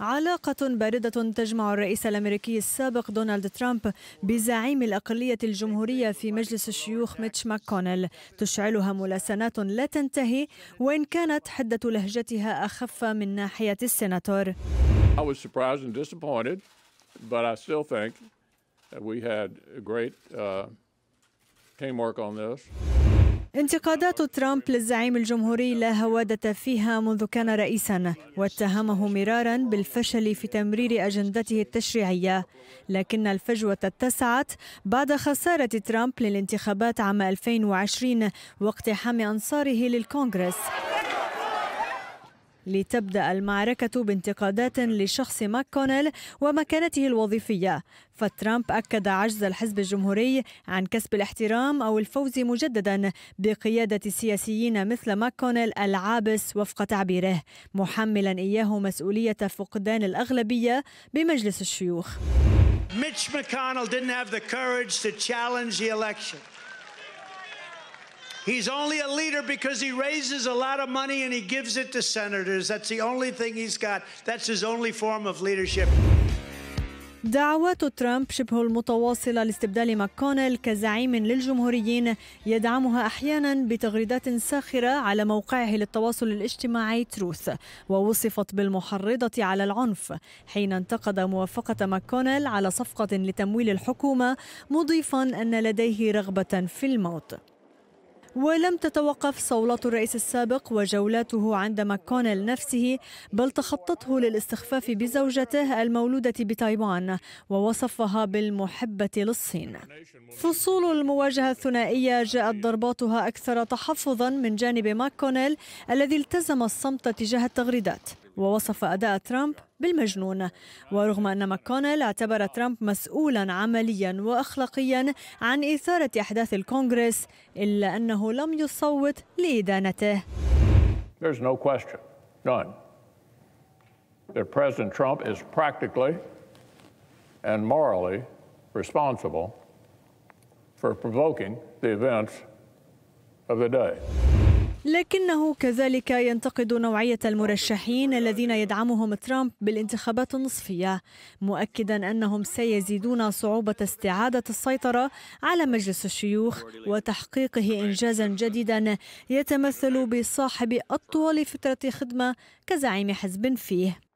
علاقة باردة تجمع الرئيس الأمريكي السابق دونالد ترامب بزعيم الأقلية الجمهورية في مجلس الشيوخ ميتش ماكونيل تشعلها ملاسنات لا تنتهي وإن كانت حدة لهجتها أخف من ناحية السناتور I was surprised and disappointed, but I still think that we had great uh, teamwork on this. انتقادات ترامب للزعيم الجمهوري لا هوادة فيها منذ كان رئيسا واتهمه مرارا بالفشل في تمرير أجندته التشريعية لكن الفجوة اتسعت بعد خسارة ترامب للانتخابات عام 2020 واقتحام أنصاره للكونغرس لتبدأ المعركة بانتقادات لشخص ماكونيل ومكانته الوظيفية فترامب أكد عجز الحزب الجمهوري عن كسب الاحترام أو الفوز مجددا بقيادة سياسيين مثل ماكونيل العابس وفق تعبيره محملا إياه مسؤولية فقدان الأغلبية بمجلس الشيوخ Mitch McConnell didn't have the courage to challenge the election. He's only a leader because he raises a lot of money and he gives it to senators. That's the only thing he's got. That's his only form of leadership. دعوات ترامب شبه المتواصلة لاستبدال ماكونيل كزعيم للجمهوريين يدعمها أحيانا بتغريدات ساخرة على موقعه للتواصل الاجتماعي تروث ووصفت بالمحرضة على العنف حين انتقد موافقة ماكونيل على صفقة لتمويل الحكومة مضيفا أن لديه رغبة في الموت ولم تتوقف صولات الرئيس السابق وجولاته عند ماكونيل نفسه بل تخطته للاستخفاف بزوجته المولودة بتايوان ووصفها بالمحبة للصين فصول المواجهة الثنائية جاءت ضرباتها أكثر تحفظا من جانب ماكونيل الذي التزم الصمت تجاه التغريدات ووصف أداء ترامب بالمجنون ورغم أن ماكونيل اعتبر ترامب مسؤولا عمليا وأخلاقيا عن إثارة أحداث الكونغرس إلا أنه لم يصوت لإدانته There's no question, none, that President Trump is practically and morally responsible for provoking the events of the day. لكنه كذلك ينتقد نوعية المرشحين الذين يدعمهم ترامب بالانتخابات النصفية مؤكدا أنهم سيزيدون صعوبة استعادة السيطرة على مجلس الشيوخ وتحقيقه إنجازا جديدا يتمثل بصاحب أطول فترة خدمة كزعيم حزب فيه